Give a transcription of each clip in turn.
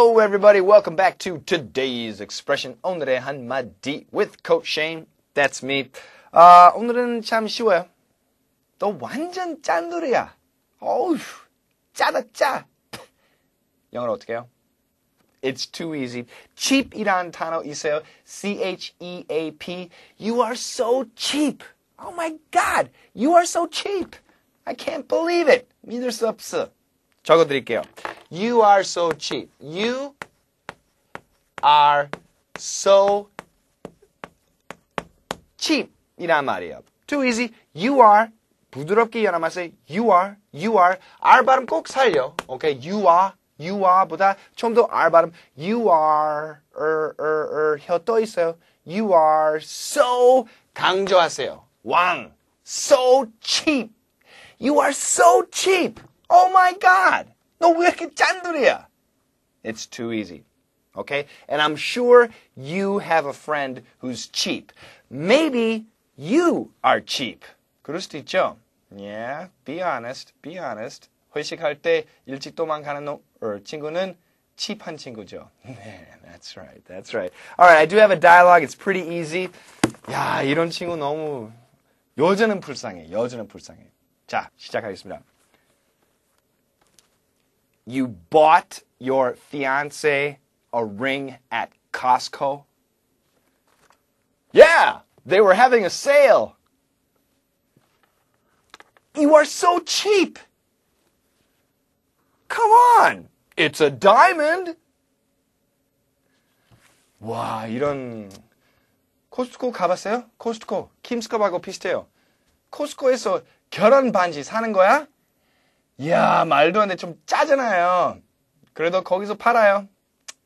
Hello, everybody. Welcome back to today's expression 오늘의 한마디 with Coach Shane. That's me. 아, 오늘은 참 쉬워요. 너 완전 짠돌이야. 어우, 짜다 짜. 영어로 어떻게 해요? It's too easy. Cheap이란 단어 있어요. C-H-E-A-P. You are so cheap. Oh my God. You are so cheap. I can't believe it. 믿을 수 없어. 적어드릴게요. You are so cheap. You are so cheap. İlan var yap. Too easy. You are. 부드럽게 이어나 마세요. You are. You are. R 발음 꼭 살려. Okay? You are. You are보다 좀더 R 발음. You are. er, er, er. 혀떠 있어요. You are so 강조하세요. 왕. So cheap. You are so cheap. Oh my god. 너왜 이렇게 짠돌이야? It's too easy. Okay? And I'm sure you have a friend who's cheap. Maybe you are cheap. 그럴 수도 있죠. Yeah, be honest, be honest. 회식할 때 일찍 도망가는 놈, 친구는 cheap한 친구죠. that's right, that's right. Alright, I do have a dialogue. It's pretty easy. 야, 이런 친구 너무 여자는 불쌍해, 여자는 불쌍해. 자, 시작하겠습니다 you bought your fiance a ring at Costco? Yeah, they were having a sale. You are so cheap. Come on, it's a diamond. 와, 이런 코스트코 가봤어요? 코스트코, 김스컵하고 비슷해요. 코스트코에서 결혼 반지 사는 거야? 이야, 말도 안 돼. 좀 짜잖아요. 그래도 거기서 팔아요.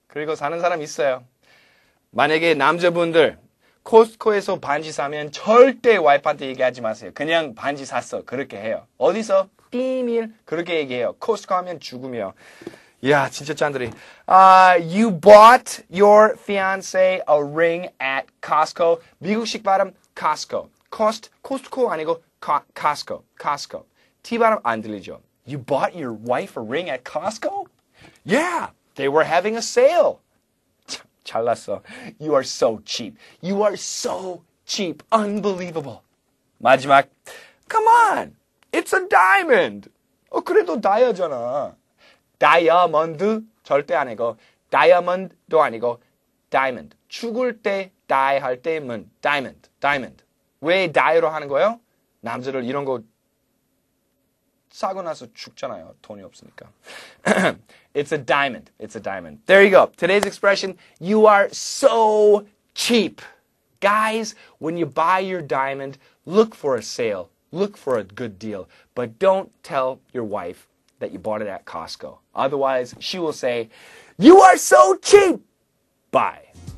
그리고 사는 사람 있어요. 만약에 남자분들 코스코에서 반지 사면 절대 와이프한테 얘기하지 마세요. 그냥 반지 샀어. 그렇게 해요. 어디서? 비밀. 그렇게 얘기해요. 코스코 하면 죽음이요이 야, 진짜 짠들이. Uh, you bought your fiance a ring at Costco. 미국식 발음 Costco. Cost, Costco 아니고 Costco. Costco. T 발음 안 들리죠. You bought your wife a ring at Costco? Yeah, they were having a sale. 잘났어. You are so cheap. You are so cheap. Unbelievable. 마지막. Come on. It's a diamond. 어, 그래도 다이아잖아. 다이아몬드 절대 안 해고 다이아몬드도 아니고 diamond. 죽을 때 die 할 때면 diamond. diamond. 왜 die로 하는 거예요? 남자들 이런 거 싸고 나서 죽잖아요. 돈이 없으니까. it's a diamond. It's a diamond. There you go. Today's expression, you are so cheap. Guys, when you buy your diamond, look for a sale. Look for a good deal. But don't tell your wife that you bought it at Costco. Otherwise, she will say, you are so cheap. Bye.